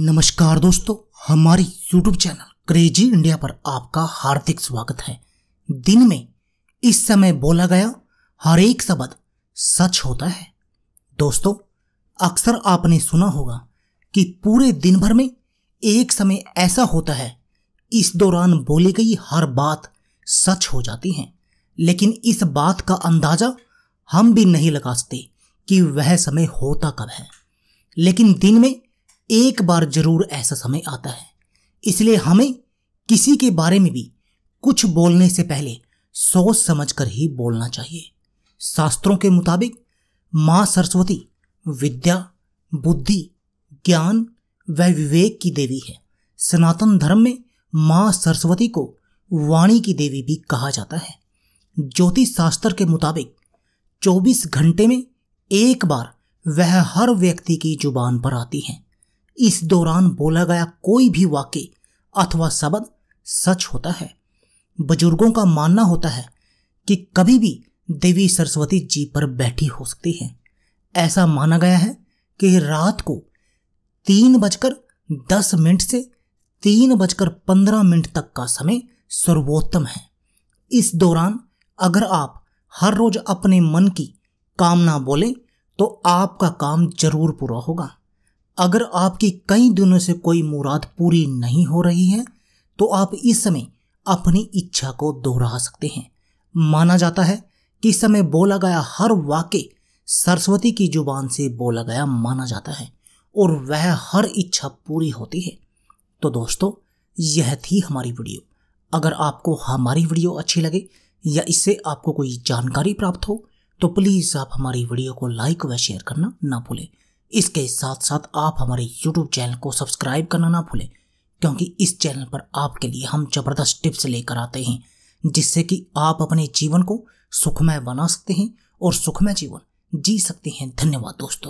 नमस्कार दोस्तों हमारी YouTube चैनल क्रेजी इंडिया पर आपका हार्दिक स्वागत है दिन में इस समय बोला गया हर एक शब्द सच होता है दोस्तों अक्सर आपने सुना होगा कि पूरे दिन भर में एक समय ऐसा होता है इस दौरान बोली गई हर बात सच हो जाती है लेकिन इस बात का अंदाजा हम भी नहीं लगा सकते कि वह समय होता कब है लेकिन दिन में एक बार जरूर ऐसा समय आता है इसलिए हमें किसी के बारे में भी कुछ बोलने से पहले सोच समझ कर ही बोलना चाहिए शास्त्रों के मुताबिक माँ सरस्वती विद्या बुद्धि ज्ञान व विवेक की देवी है सनातन धर्म में माँ सरस्वती को वाणी की देवी भी कहा जाता है ज्योतिष शास्त्र के मुताबिक 24 घंटे में एक बार वह हर व्यक्ति की जुबान पर आती हैं इस दौरान बोला गया कोई भी वाक्य अथवा शब्द सच होता है बुजुर्गों का मानना होता है कि कभी भी देवी सरस्वती जी पर बैठी हो सकती है ऐसा माना गया है कि रात को तीन बजकर दस मिनट से तीन बजकर पंद्रह मिनट तक का समय सर्वोत्तम है इस दौरान अगर आप हर रोज अपने मन की कामना बोलें तो आपका काम जरूर पूरा होगा अगर आपकी कई दिनों से कोई मुराद पूरी नहीं हो रही है तो आप इस समय अपनी इच्छा को दोहरा सकते हैं माना जाता है कि इस समय बोला गया हर वाक्य सरस्वती की जुबान से बोला गया माना जाता है और वह हर इच्छा पूरी होती है तो दोस्तों यह थी हमारी वीडियो अगर आपको हमारी वीडियो अच्छी लगे या इससे आपको कोई जानकारी प्राप्त हो तो प्लीज़ आप हमारी वीडियो को लाइक व शेयर करना ना भूलें इसके साथ साथ आप हमारे यूट्यूब चैनल को सब्सक्राइब करना ना भूलें क्योंकि इस चैनल पर आपके लिए हम ज़बरदस्त टिप्स लेकर आते हैं जिससे कि आप अपने जीवन को सुखमय बना सकते हैं और सुखमय जीवन जी सकते हैं धन्यवाद दोस्तों